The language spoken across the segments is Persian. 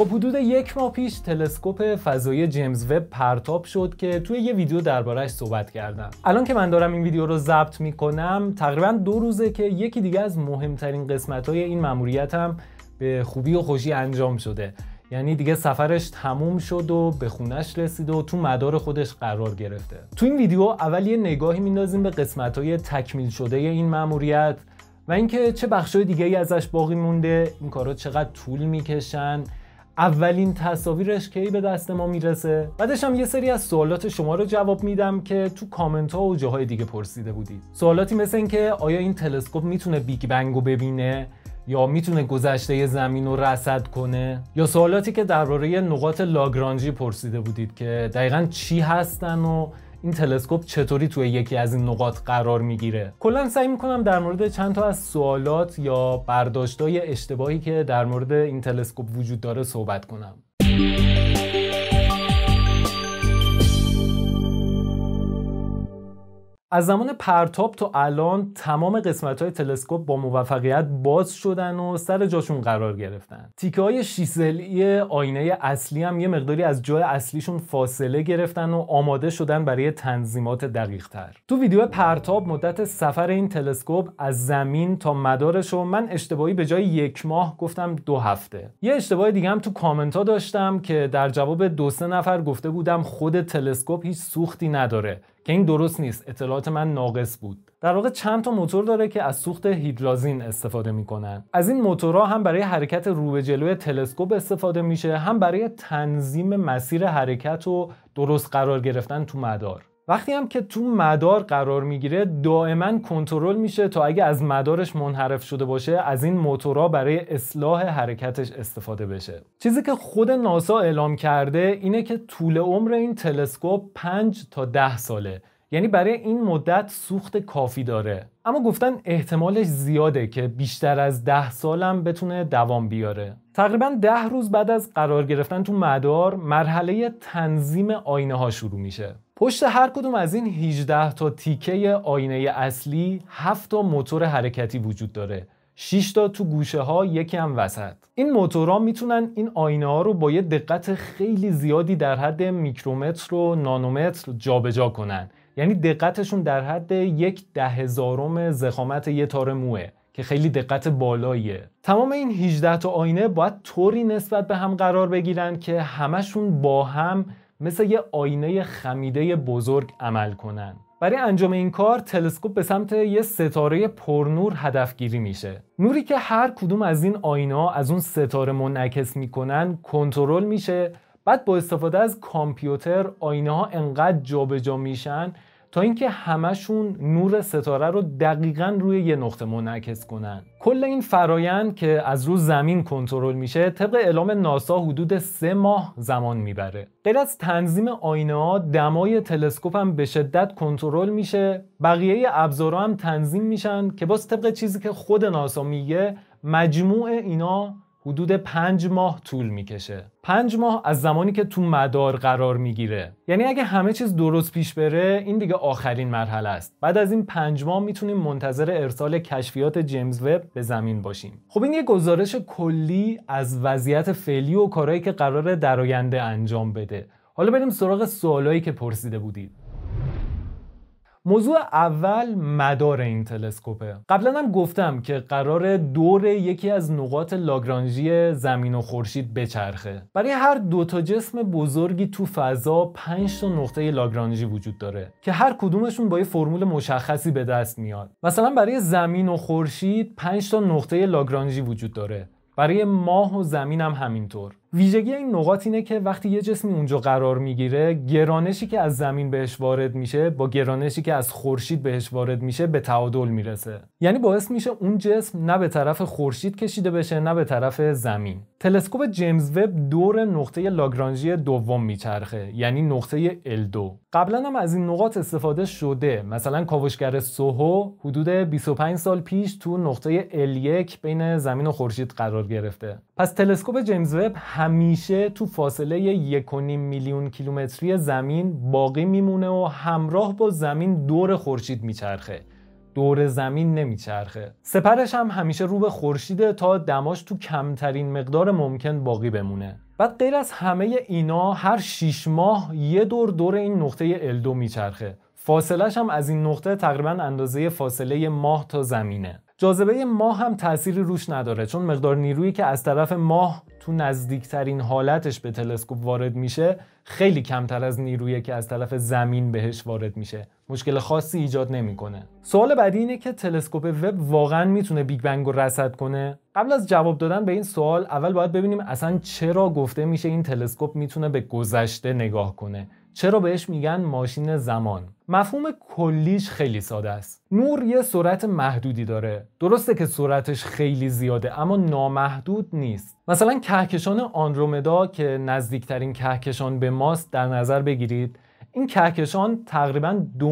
خب حدود یک ماه پیش تلسکوپ فضای جیمز وب پرتاب شد که توی یه ویدیو دربارهش صحبت کردم الان که من دارم این ویدیو رو ضبط میکنم تقریبا دو روزه که یکی دیگه از مهمترین قسمت های این هم به خوبی و خوشی انجام شده یعنی دیگه سفرش تموم شد و به خونش رسید و تو مدار خودش قرار گرفته تو این ویدیو اول یه نگاهی میندازیم به قسمت های تکمیل شده این مأموریت و اینکه چه بخشای دیگه ازش باقی مونده این کارا چقدر طول میکشن اولین تصاویرش کی به دست ما میرسه بعدش هم یه سری از سوالات شما رو جواب میدم که تو کامنت ها و جاهای دیگه پرسیده بودید سوالاتی مثل اینکه آیا این تلسکوپ میتونه بیگ بنگ رو ببینه یا میتونه گذشته زمین رو رصد کنه یا سوالاتی که درباره نقاط لاگرانجی پرسیده بودید که دقیقا چی هستن و این تلسکوپ چطوری توی یکی از این نقاط قرار میگیره کلا سعی میکنم در مورد چند تا از سوالات یا برداشتای اشتباهی که در مورد این تلسکوپ وجود داره صحبت کنم از زمان پرتاب تا الان تمام قسمت های تلسکوپ با موفقیت باز شدن و سر جاشون قرار گرفتن تیکه های آینه اصلی هم یه مقداری از جای اصلیشون فاصله گرفتن و آماده شدن برای تنظیمات دقیق تر تو ویدیو پرتاب مدت سفر این تلسکوپ از زمین تا مدارش و من اشتباهی به جای یک ماه گفتم دو هفته یه اشتباه دیگه هم تو کامنت ها داشتم که در جواب دو سه نفر گفته بودم خود تلسکوپ هیچ سوختی نداره این درست نیست اطلاعات من ناقص بود در واقع چند تا موتور داره که از سوخت هیدرازین استفاده میکنن از این موتورها هم برای حرکت رو به جلوی تلسکوپ استفاده میشه هم برای تنظیم مسیر حرکت و درست قرار گرفتن تو مدار وقتی هم که تو مدار قرار میگیره دائما کنترل میشه تا اگه از مدارش منحرف شده باشه از این موتورها برای اصلاح حرکتش استفاده بشه چیزی که خود ناسا اعلام کرده اینه که طول عمر این تلسکوپ 5 تا 10 ساله یعنی برای این مدت سوخت کافی داره اما گفتن احتمالش زیاده که بیشتر از ده سالم بتونه دوام بیاره تقریبا ده روز بعد از قرار گرفتن تو مدار مرحله تنظیم آینه ها شروع میشه پشت هر کدوم از این 18 تا تیکه آینه اصلی 7 تا موتور حرکتی وجود داره 6 تا تو گوشه ها یکی هم وسط این موتورها میتونن این آینه ها رو با یه دقت خیلی زیادی در حد میکرومتر و نانومتر جابجا کنن یعنی دقتشون در حد یک ده هزارم زخامت یه تار موه که خیلی دقت بالاییه تمام این 18 تا آینه باید طوری نسبت به هم قرار بگیرن که همشون با هم مثل یه آینه خمیده بزرگ عمل کنن برای انجام این کار تلسکوپ به سمت یه ستاره پرنور هدفگیری میشه نوری که هر کدوم از این آینه ها از اون ستاره منعکس میکنن کنترل میشه بعد با استفاده از کامپیوتر آینه ها انقدر جابجا میشن تا اینکه همشون نور ستاره رو دقیقا روی یه نقطه منعکس کنن کل این فرایند که از رو زمین کنترل میشه طبق اعلام ناسا حدود سه ماه زمان میبره غیر از تنظیم آینه ها دمای تلسکوپ هم به شدت کنترل میشه بقیه ابزارها هم تنظیم میشن که باز طبق چیزی که خود ناسا میگه مجموع اینا حدود پنج ماه طول میکشه پنج ماه از زمانی که تو مدار قرار میگیره یعنی اگه همه چیز درست پیش بره این دیگه آخرین مرحله است بعد از این پنج ماه میتونیم منتظر ارسال کشفیات جیمز وب به زمین باشیم خب این یه گزارش کلی از وضعیت فعلی و کارهایی که قرار در آینده انجام بده حالا بریم سراغ سوالایی که پرسیده بودید موضوع اول مدار این تلسکوپه قبلا هم گفتم که قرار دور یکی از نقاط لاگرانژی زمین و خورشید بچرخه برای هر دو تا جسم بزرگی تو فضا 5 تا نقطه لاگرانژی وجود داره که هر کدومشون با یه فرمول مشخصی به دست میاد مثلا برای زمین و خورشید 5 تا نقطه لاگرانژی وجود داره برای ماه و زمین هم همینطور ویژگی این نقاط اینه که وقتی یه جسمی اونجا قرار میگیره گرانشی که از زمین بهش وارد میشه با گرانشی که از خورشید بهش وارد میشه به تعادل میرسه یعنی باعث میشه اون جسم نه به طرف خورشید کشیده بشه نه به طرف زمین تلسکوپ جیمز وب دور نقطه لاگرانژی دوم میچرخه یعنی نقطه ال 2 قبلا هم از این نقاط استفاده شده مثلا کاوشگر سوهو حدود 25 سال پیش تو نقطه ال 1 بین زمین و خورشید قرار گرفته پس تلسکوپ جیمز وب همیشه تو فاصله 1.5 میلیون کیلومتری زمین باقی میمونه و همراه با زمین دور خورشید میچرخه دور زمین نمیچرخه سپرش هم همیشه رو به خورشیده تا دماش تو کمترین مقدار ممکن باقی بمونه بعد غیر از همه اینا هر 6 ماه یه دور دور این نقطه ال 2 میچرخه فاصلش هم از این نقطه تقریبا اندازه فاصله ماه تا زمینه جاذبه ماه هم تأثیری روش نداره چون مقدار نیرویی که از طرف ماه تو نزدیکترین حالتش به تلسکوپ وارد میشه خیلی کمتر از نیرویی که از طرف زمین بهش وارد میشه مشکل خاصی ایجاد نمیکنه سوال بعدی اینه که تلسکوپ وب واقعا میتونه بیگ بنگ رو رصد کنه قبل از جواب دادن به این سوال اول باید ببینیم اصلا چرا گفته میشه این تلسکوپ میتونه به گذشته نگاه کنه چرا بهش میگن ماشین زمان مفهوم کلیش خیلی ساده است نور یه سرعت محدودی داره درسته که سرعتش خیلی زیاده اما نامحدود نیست مثلا کهکشان آندرومدا که نزدیکترین کهکشان به ماست در نظر بگیرید این کهکشان تقریبا 2.5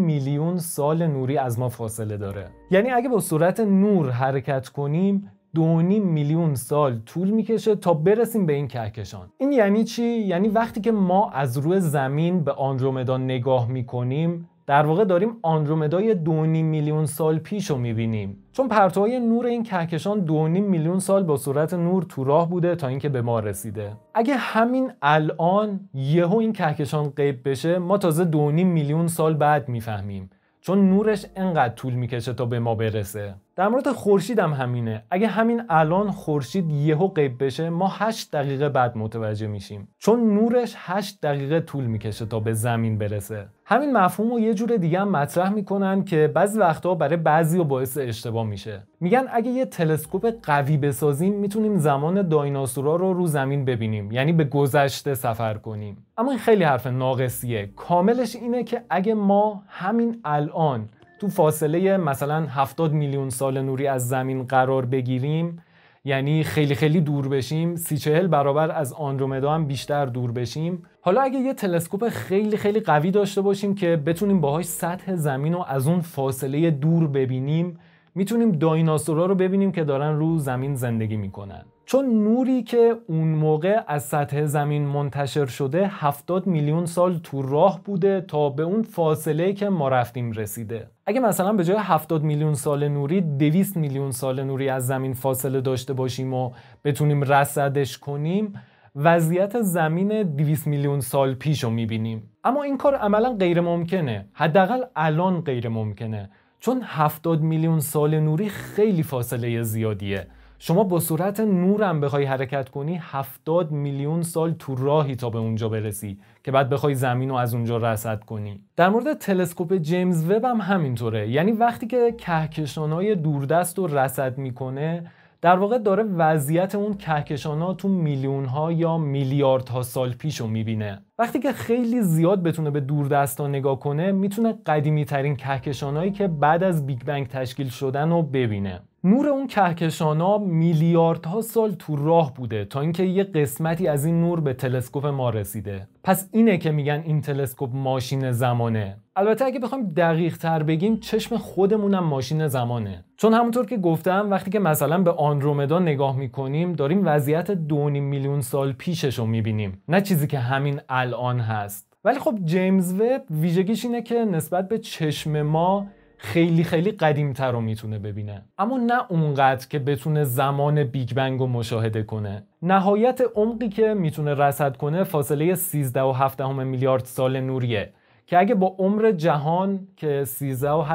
میلیون سال نوری از ما فاصله داره یعنی اگه با سرعت نور حرکت کنیم دونیم میلیون سال طول میکشه تا برسیم به این کهکشان این یعنی چی یعنی وقتی که ما از روی زمین به آندرومدا نگاه میکنیم در واقع داریم آندرومدای 2.5 میلیون سال پیش رو میبینیم چون پرتوهای نور این کهکشان 2.5 میلیون سال با سرعت نور تو راه بوده تا اینکه به ما رسیده اگه همین الان یهو این کهکشان غیب بشه ما تازه 2.5 میلیون سال بعد میفهمیم چون نورش انقدر طول میکشه تا به ما برسه در مورد خورشید هم همینه اگه همین الان خورشید یهو غیب بشه ما 8 دقیقه بعد متوجه میشیم چون نورش 8 دقیقه طول میکشه تا به زمین برسه همین مفهوم رو یه جور دیگه هم مطرح میکنن که بعضی وقتها برای بعضی و باعث اشتباه میشه میگن اگه یه تلسکوپ قوی بسازیم میتونیم زمان دایناسورا رو رو زمین ببینیم یعنی به گذشته سفر کنیم اما این خیلی حرف ناقصیه کاملش اینه که اگه ما همین الان تو فاصله مثلا 70 میلیون سال نوری از زمین قرار بگیریم یعنی خیلی خیلی دور بشیم سی چهل برابر از آندرومدا هم بیشتر دور بشیم حالا اگه یه تلسکوپ خیلی خیلی قوی داشته باشیم که بتونیم باهاش سطح زمین رو از اون فاصله دور ببینیم میتونیم دایناسورا رو ببینیم که دارن رو زمین زندگی میکنن چون نوری که اون موقع از سطح زمین منتشر شده 70 میلیون سال تو راه بوده تا به اون فاصله که ما رفتیم رسیده اگه مثلا به جای 70 میلیون سال نوری 200 میلیون سال نوری از زمین فاصله داشته باشیم و بتونیم رصدش کنیم وضعیت زمین 200 میلیون سال پیش رو میبینیم اما این کار عملا غیر ممکنه حداقل الان غیر ممکنه چون 70 میلیون سال نوری خیلی فاصله زیادیه شما با سرعت نورم بخوای حرکت کنی هفتاد میلیون سال تو راهی تا به اونجا برسی که بعد بخوای زمین رو از اونجا رصد کنی در مورد تلسکوپ جیمز وب هم همینطوره یعنی وقتی که کهکشانهای دوردست رو رصد میکنه در واقع داره وضعیت اون کهکشان ها تو میلیون ها یا میلیارد ها سال پیش رو میبینه وقتی که خیلی زیاد بتونه به دوردست‌ها نگاه کنه میتونه قدیمی ترین هایی که بعد از بیگ بنگ تشکیل شدن رو ببینه نور اون کهکشان ها میلیاردها سال تو راه بوده تا اینکه یه قسمتی از این نور به تلسکوپ ما رسیده پس اینه که میگن این تلسکوپ ماشین زمانه البته اگه بخوایم دقیق تر بگیم چشم خودمونم ماشین زمانه چون همونطور که گفتم وقتی که مثلا به آندرومدا نگاه میکنیم داریم وضعیت دونیم میلیون سال پیشش رو میبینیم نه چیزی که همین الان هست ولی خب جیمز وب ویژگیش اینه که نسبت به چشم ما خیلی خیلی قدیمتر رو میتونه ببینه اما نه اونقدر که بتونه زمان بیگ بنگ رو مشاهده کنه نهایت عمقی که میتونه رصد کنه فاصله 13 و 7 میلیارد سال نوریه که اگه با عمر جهان که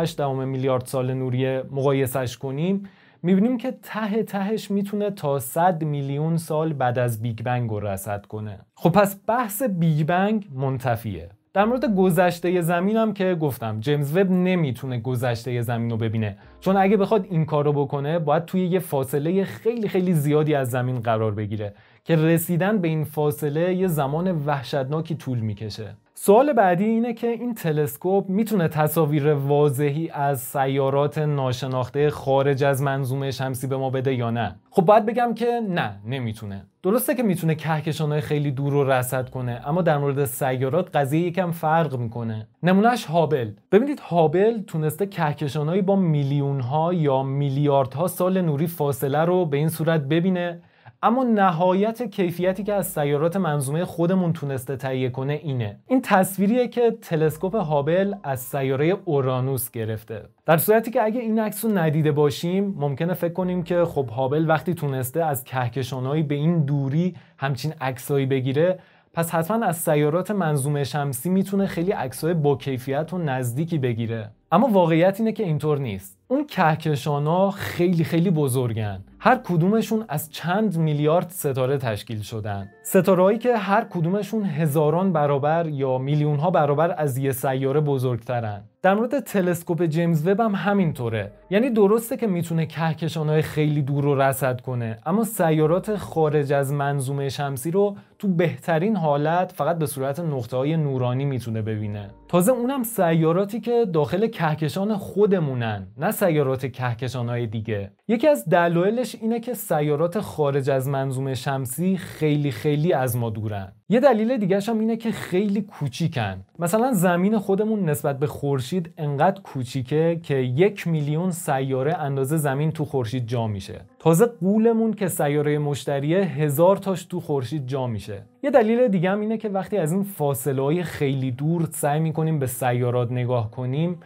13.8 میلیارد سال نوری مقایسش کنیم میبینیم که ته تهش میتونه تا 100 میلیون سال بعد از بیگ بنگ رو رسد کنه خب پس بحث بیگ بنگ منتفیه در مورد گذشته زمینم که گفتم جیمز وب نمیتونه گذشته زمین رو ببینه چون اگه بخواد این کار رو بکنه باید توی یه فاصله خیلی خیلی زیادی از زمین قرار بگیره که رسیدن به این فاصله یه زمان وحشتناکی طول میکشه سوال بعدی اینه که این تلسکوپ میتونه تصاویر واضحی از سیارات ناشناخته خارج از منظومه شمسی به ما بده یا نه خب باید بگم که نه نمیتونه درسته که میتونه کهکشانهای خیلی دور رو رصد کنه اما در مورد سیارات قضیه یکم فرق میکنه نمونهش هابل ببینید هابل تونسته کهکشانهایی با میلیونها یا میلیاردها سال نوری فاصله رو به این صورت ببینه اما نهایت کیفیتی که از سیارات منظومه خودمون تونسته تهیه کنه اینه این تصویریه که تلسکوپ هابل از سیاره اورانوس گرفته در صورتی که اگه این عکس رو ندیده باشیم ممکنه فکر کنیم که خب هابل وقتی تونسته از کهکشانهایی به این دوری همچین عکسایی بگیره پس حتما از سیارات منظومه شمسی میتونه خیلی عکسای با کیفیت و نزدیکی بگیره اما واقعیت اینه که اینطور نیست اون کهکشان ها خیلی خیلی بزرگن هر کدومشون از چند میلیارد ستاره تشکیل شدن ستارهایی که هر کدومشون هزاران برابر یا میلیون ها برابر از یه سیاره بزرگترن در مورد تلسکوپ جیمز وب هم همینطوره یعنی درسته که میتونه های خیلی دور رو رصد کنه اما سیارات خارج از منظومه شمسی رو تو بهترین حالت فقط به صورت نقطه های نورانی میتونه ببینه تازه اونم سیاراتی که داخل کهکشان خودمونن نه سیارات کهکشان های دیگه یکی از دلایلش اینه که سیارات خارج از منظومه شمسی خیلی خیلی از ما دورن یه دلیل دیگه هم اینه که خیلی کوچیکن مثلا زمین خودمون نسبت به خورشید انقدر کوچیکه که یک میلیون سیاره اندازه زمین تو خورشید جا میشه تازه قولمون که سیاره مشتریه هزار تاش تو خورشید جا میشه یه دلیل دیگه هم اینه که وقتی از این فاصله های خیلی دور سعی میکنیم به سیارات نگاه کنیم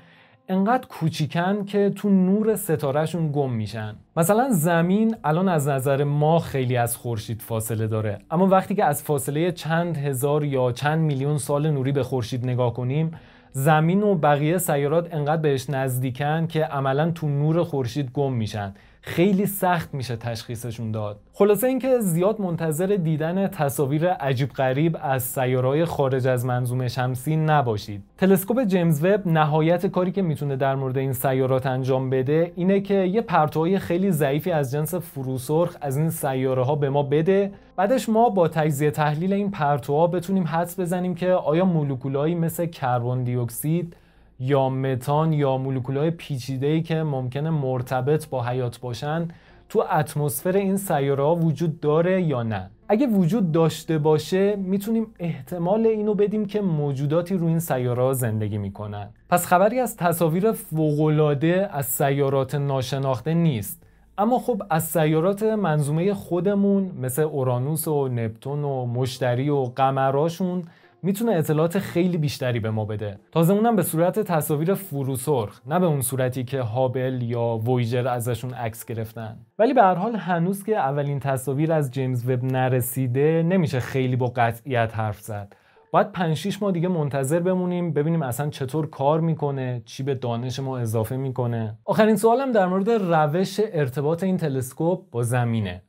انقدر کوچیکن که تو نور ستارهشون گم میشن مثلا زمین الان از نظر ما خیلی از خورشید فاصله داره اما وقتی که از فاصله چند هزار یا چند میلیون سال نوری به خورشید نگاه کنیم زمین و بقیه سیارات انقدر بهش نزدیکن که عملا تو نور خورشید گم میشن خیلی سخت میشه تشخیصشون داد خلاصه اینکه زیاد منتظر دیدن تصاویر عجیب غریب از سیارهای خارج از منظومه شمسی نباشید تلسکوپ جیمز وب نهایت کاری که میتونه در مورد این سیارات انجام بده اینه که یه پرتوهای خیلی ضعیفی از جنس فروسرخ از این سیاره ها به ما بده بعدش ما با تجزیه تحلیل این پرتوها بتونیم حدس بزنیم که آیا مولکولایی مثل کربن دیوکسید یا متان یا پیچیده پیچیده‌ای که ممکنه مرتبط با حیات باشن تو اتمسفر این سیاره ها وجود داره یا نه اگه وجود داشته باشه میتونیم احتمال اینو بدیم که موجوداتی رو این سیاره زندگی میکنن پس خبری از تصاویر فوقالعاده از سیارات ناشناخته نیست اما خب از سیارات منظومه خودمون مثل اورانوس و نپتون و مشتری و قمراشون میتونه اطلاعات خیلی بیشتری به ما بده تازه اونم به صورت تصاویر فروسرخ نه به اون صورتی که هابل یا وویجر ازشون عکس گرفتن ولی به هر حال هنوز که اولین تصاویر از جیمز وب نرسیده نمیشه خیلی با قطعیت حرف زد باید 5 6 دیگه منتظر بمونیم ببینیم اصلا چطور کار میکنه چی به دانش ما اضافه میکنه آخرین سوالم در مورد روش ارتباط این تلسکوپ با زمینه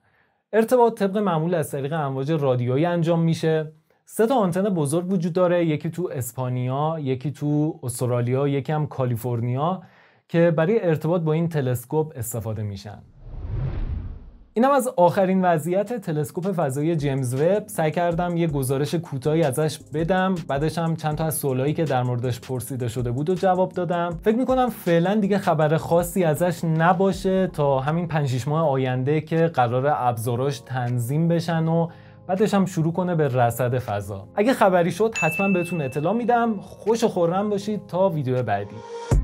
ارتباط طبق معمول از طریق امواج رادیویی انجام میشه سه تا آنتن بزرگ وجود داره یکی تو اسپانیا یکی تو استرالیا یکی هم کالیفرنیا که برای ارتباط با این تلسکوپ استفاده میشن اینم از آخرین وضعیت تلسکوپ فضایی جیمز وب سعی کردم یه گزارش کوتاهی ازش بدم بعدش هم چند تا از سوالایی که در موردش پرسیده شده بود و جواب دادم فکر میکنم فعلا دیگه خبر خاصی ازش نباشه تا همین 5 ماه آینده که قرار ابزاراش تنظیم بشن و بعدش هم شروع کنه به رصد فضا اگه خبری شد حتما بهتون اطلاع میدم خوش و خورم باشید تا ویدیو بعدی